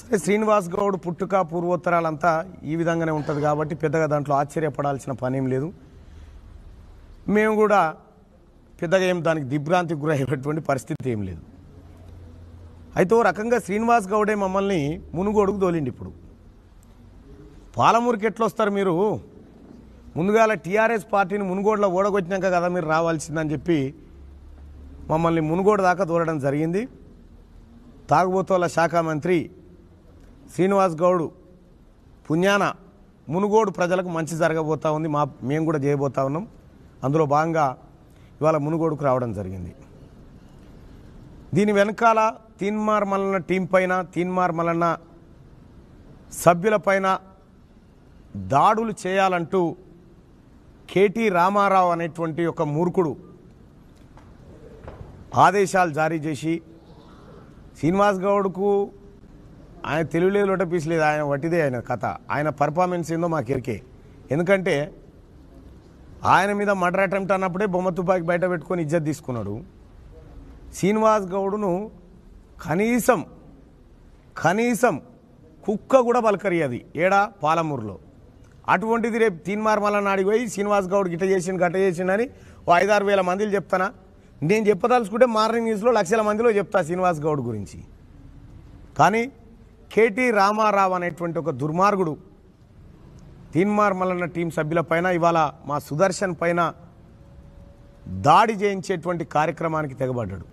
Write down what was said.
సరే శ్రీనివాస్ గౌడ్ పుట్టుక పూర్వోత్తరాలంతా ఈ విధంగానే ఉంటుంది కాబట్టి పెద్దగా దాంట్లో ఆశ్చర్యపడాల్సిన పనేం లేదు మేము కూడా పెద్దగా ఏం దానికి దిగ్భ్రాంతి గురయ్యేటువంటి పరిస్థితి ఏం లేదు అయితే ఓ రకంగా శ్రీనివాస్ గౌడే మమ్మల్ని మునుగోడుకు దోలిండి ఇప్పుడు పాలమూరుకి వస్తారు మీరు ముందుగాల టీఆర్ఎస్ పార్టీని మునుగోడలో ఓడగొచ్చినాక కదా మీరు రావాల్సిందని చెప్పి మమ్మల్ని మునుగోడు దాకా దూరడం జరిగింది తాగుబోతుల శాఖ మంత్రి శ్రీనివాస్ గౌడ్ పుణ్యాన మునుగోడు ప్రజలకు మంచి జరగబోతూ ఉంది మా మేము కూడా చేయబోతా ఉన్నాం అందులో భాగంగా ఇవాళ మునుగోడుకు రావడం జరిగింది దీని వెనకాల తీన్మార్ మల్లన్న టీం పైన తీన్మార్ మల్లన్న సభ్యులపైన దాడులు చేయాలంటూ కేటీ రామారావు అనేటువంటి ఒక మూర్ఖుడు ఆదేశాలు జారీ చేసి శ్రీనివాస్ గౌడ్కు ఆయన తెలియలేదు లోట పీస్ లేదు ఆయన వట్టిదే ఆయన కథ ఆయన పర్ఫార్మెన్స్ ఏందో మా కిరికే ఎందుకంటే ఆయన మీద మర్డర్ అటెంప్ట్ అన్నప్పుడే బొమ్మ తుపాకి బయట పెట్టుకొని ఇజ్జత్ తీసుకున్నాడు శ్రీనివాస్ గౌడును కనీసం కనీసం కుక్క కూడా అది ఏడా పాలమూరులో అటువంటిది రేపు తీన్మార్మల నాడికి శ్రీనివాస్ గౌడ్ గిట్ట చేసిండు గట్ట చేసిండని ఓ ఐదారు వేల మందిలు చెప్తానా నేను చెప్పదలుచుకుంటే మార్నింగ్ న్యూస్లో లక్షల మందిలో చెప్తా శ్రీనివాస్ గౌడ్ గురించి కానీ కేటీ రామారావు అనేటువంటి ఒక దుర్మార్గుడు తీన్మార్మలన్న టీం సభ్యులపైన ఇవాళ మా సుదర్శన్ పైన దాడి చేయించేటువంటి కార్యక్రమానికి తెగబడ్డాడు